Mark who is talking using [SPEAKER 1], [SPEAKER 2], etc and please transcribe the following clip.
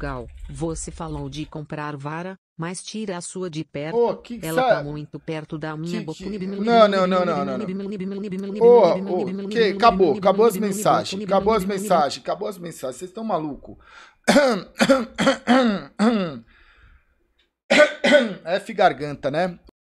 [SPEAKER 1] Portugal. Você falou de comprar vara, mas tira a sua de perto. Oh, que Ela tá muito perto da
[SPEAKER 2] minha boca. Não, não, não, não, não. Oh, oh, que... Acabou, acabou as mensagens. Acabou as mensagens, acabou as mensagens. Vocês estão malucos. É, F garganta, né?